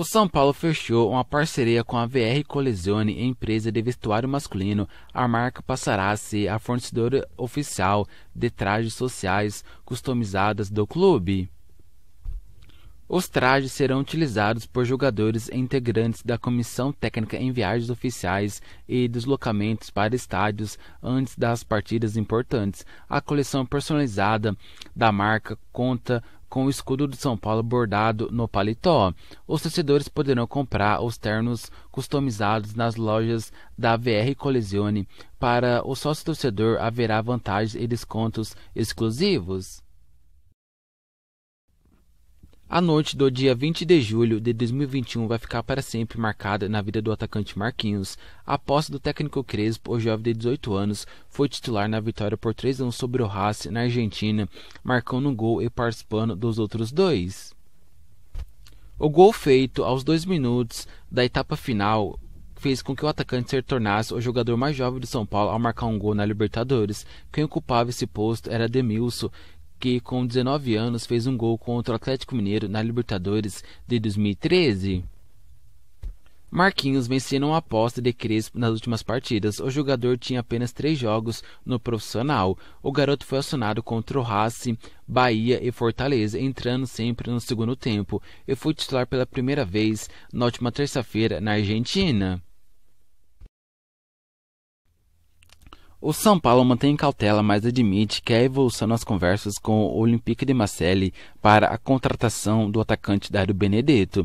O São Paulo fechou uma parceria com a VR Colisione, empresa de vestuário masculino. A marca passará a ser a fornecedora oficial de trajes sociais customizados do clube. Os trajes serão utilizados por jogadores e integrantes da comissão técnica em viagens oficiais e deslocamentos para estádios antes das partidas importantes. A coleção personalizada da marca conta com o escudo de São Paulo bordado no paletó. Os torcedores poderão comprar os ternos customizados nas lojas da VR Colisione. Para o sócio torcedor haverá vantagens e descontos exclusivos. A noite do dia 20 de julho de 2021 vai ficar para sempre marcada na vida do atacante Marquinhos. A posse do técnico Crespo, o jovem de 18 anos, foi titular na vitória por 3 a 1 sobre o Haas na Argentina, marcando um gol e participando dos outros dois. O gol feito aos dois minutos da etapa final fez com que o atacante se tornasse o jogador mais jovem do São Paulo ao marcar um gol na Libertadores. Quem ocupava esse posto era Demilson, que com 19 anos fez um gol contra o Atlético Mineiro na Libertadores de 2013? Marquinhos vencia uma aposta de Crespo nas últimas partidas. O jogador tinha apenas três jogos no profissional. O garoto foi acionado contra o Racing, Bahia e Fortaleza, entrando sempre no segundo tempo, e foi titular pela primeira vez na última terça-feira na Argentina. O São Paulo mantém cautela, mas admite que a evolução nas conversas com o Olympique de Marseille para a contratação do atacante Dário Benedetto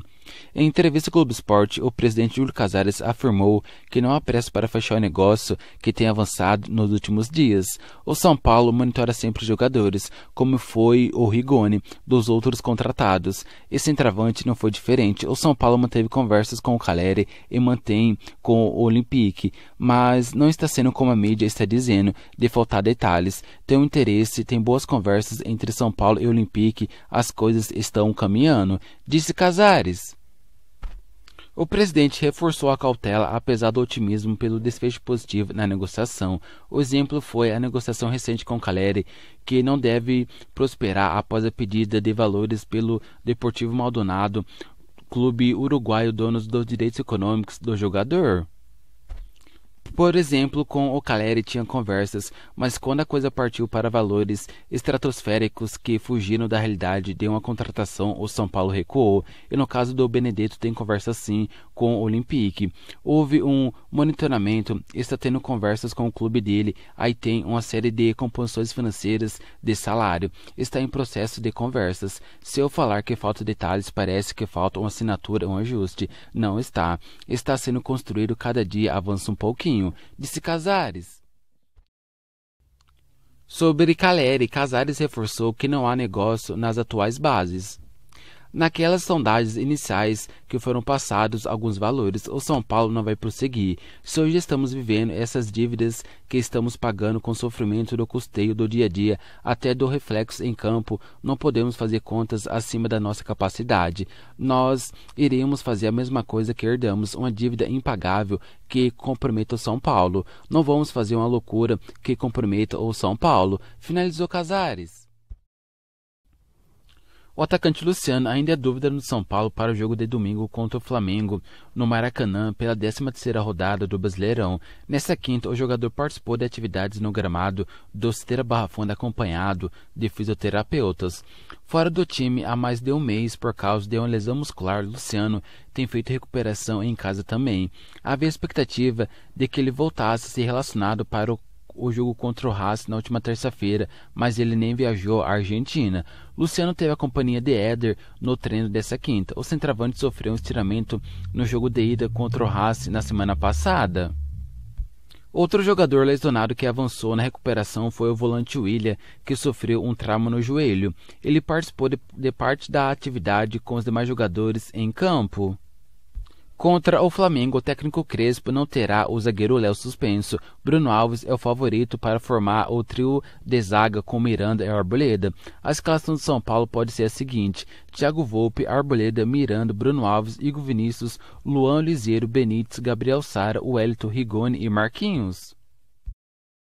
em entrevista ao Globo Esporte, o presidente Júlio Casares afirmou que não há pressa para fechar o negócio que tem avançado nos últimos dias. O São Paulo monitora sempre os jogadores, como foi o Rigoni dos outros contratados. Esse entravante não foi diferente. O São Paulo manteve conversas com o Caleri e mantém com o Olympique, mas não está sendo como a mídia está dizendo, de faltar detalhes. Tem um interesse, tem boas conversas entre São Paulo e Olympique, as coisas estão caminhando, disse Casares. O presidente reforçou a cautela apesar do otimismo pelo desfecho positivo na negociação. O exemplo foi a negociação recente com Caleri, que não deve prosperar após a pedida de valores pelo Deportivo Maldonado, clube uruguaio dono dos direitos econômicos do jogador. Por exemplo, com o Caleri tinha conversas, mas quando a coisa partiu para valores estratosféricos que fugiram da realidade de uma contratação, o São Paulo recuou. E no caso do Benedetto tem conversa sim com o Olympique. Houve um monitoramento, está tendo conversas com o clube dele, aí tem uma série de composições financeiras de salário. Está em processo de conversas. Se eu falar que falta detalhes, parece que falta uma assinatura, um ajuste. Não está. Está sendo construído cada dia, avança um pouquinho sonho de se casares. Sobre Caleri, Casares reforçou que não há negócio nas atuais bases. Naquelas sondagens iniciais que foram passados alguns valores, o São Paulo não vai prosseguir. Se hoje estamos vivendo essas dívidas que estamos pagando com sofrimento do custeio do dia a dia, até do reflexo em campo, não podemos fazer contas acima da nossa capacidade. Nós iremos fazer a mesma coisa que herdamos, uma dívida impagável que comprometa o São Paulo. Não vamos fazer uma loucura que comprometa o São Paulo. Finalizou Casares. O atacante Luciano ainda é dúvida no São Paulo para o jogo de domingo contra o Flamengo, no Maracanã, pela 13ª rodada do Brasileirão. Nesta quinta, o jogador participou de atividades no gramado do Citeira Barra Funda acompanhado de fisioterapeutas. Fora do time há mais de um mês por causa de uma lesão muscular, Luciano tem feito recuperação em casa também. Havia expectativa de que ele voltasse a ser relacionado para o o jogo contra o Haas na última terça-feira, mas ele nem viajou à Argentina. Luciano teve a companhia de Éder no treino dessa quinta. O centroavante sofreu um estiramento no jogo de ida contra o Haas na semana passada. Outro jogador lesionado que avançou na recuperação foi o volante William, que sofreu um trauma no joelho. Ele participou de, de parte da atividade com os demais jogadores em campo. Contra o Flamengo, o técnico Crespo não terá o zagueiro Léo suspenso. Bruno Alves é o favorito para formar o trio de zaga com Miranda e Arboleda. A escalação de São Paulo pode ser a seguinte: Thiago Volpe, Arboleda, Miranda, Bruno Alves, Igor Vinícius, Luan Liseiro, Benítez, Gabriel Sara, Wellington Rigoni e Marquinhos.